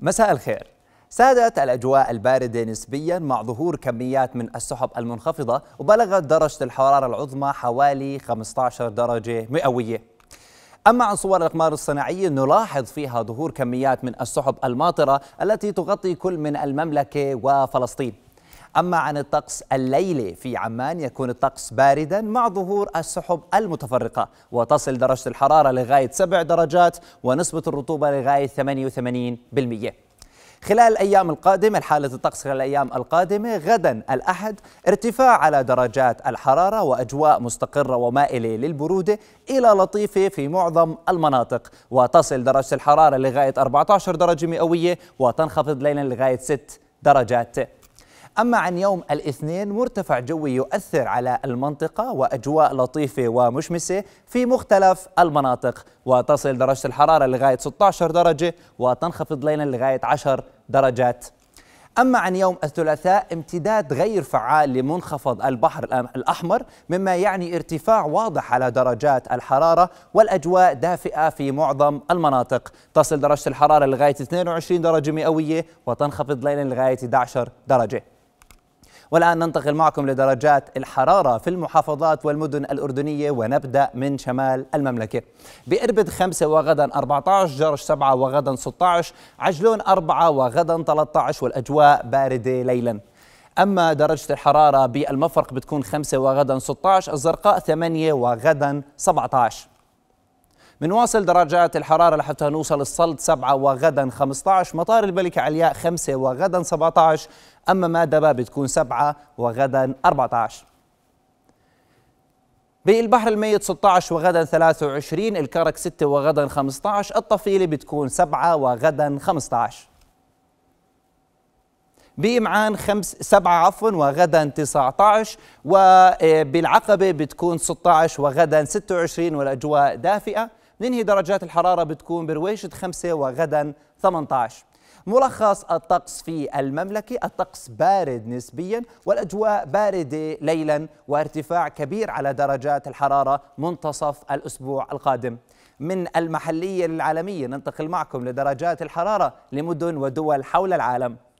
مساء الخير سادت الأجواء الباردة نسبيا مع ظهور كميات من السحب المنخفضة وبلغت درجة الحرارة العظمى حوالي 15 درجة مئوية أما عن صور الأقمار الصناعية نلاحظ فيها ظهور كميات من السحب الماطرة التي تغطي كل من المملكة وفلسطين أما عن الطقس الليلي في عمان يكون الطقس باردا مع ظهور السحب المتفرقة وتصل درجة الحرارة لغاية 7 درجات ونسبة الرطوبة لغاية 88% خلال الأيام القادمة حالة الطقس خلال الأيام القادمة غدا الأحد ارتفاع على درجات الحرارة وأجواء مستقرة ومائلة للبرودة إلى لطيفة في معظم المناطق وتصل درجة الحرارة لغاية 14 درجة مئوية وتنخفض ليلا لغاية 6 درجات أما عن يوم الاثنين مرتفع جوي يؤثر على المنطقة وأجواء لطيفة ومشمسة في مختلف المناطق وتصل درجة الحرارة لغاية 16 درجة وتنخفض ليلا لغاية 10 درجات أما عن يوم الثلاثاء امتداد غير فعال لمنخفض البحر الأحمر مما يعني ارتفاع واضح على درجات الحرارة والأجواء دافئة في معظم المناطق تصل درجة الحرارة لغاية 22 درجة مئوية وتنخفض ليلا لغاية 11 درجة والآن ننتقل معكم لدرجات الحرارة في المحافظات والمدن الأردنية ونبدأ من شمال المملكة بإربد 5 وغدا 14 جرج 7 وغدا 16 عجلون 4 وغدا 13 والأجواء باردة ليلاً أما درجة الحرارة بالمفرق بتكون 5 وغدا 16 الزرقاء 8 وغدا 17 بنواصل درجات الحرارة لحتى نوصل الصلد 7 وغدا 15 مطار الملكة علياء 5 وغدا 17 أما دبا بتكون 7 وغدا 14 بالبحر الميت 16 وغدا 23 الكرك 6 وغدا 15 الطفيلة بتكون 7 وغدا 15 بإمعان خمس سبعة عفوا وغدا 19 وبالعقبة بتكون 16 وغدا 26 والأجواء دافئة ننهي درجات الحرارة بتكون برويشة 5 وغدا 18 ملخص الطقس في المملكة الطقس بارد نسبيا والأجواء باردة ليلا وارتفاع كبير على درجات الحرارة منتصف الأسبوع القادم من المحلية للعالمية ننتقل معكم لدرجات الحرارة لمدن ودول حول العالم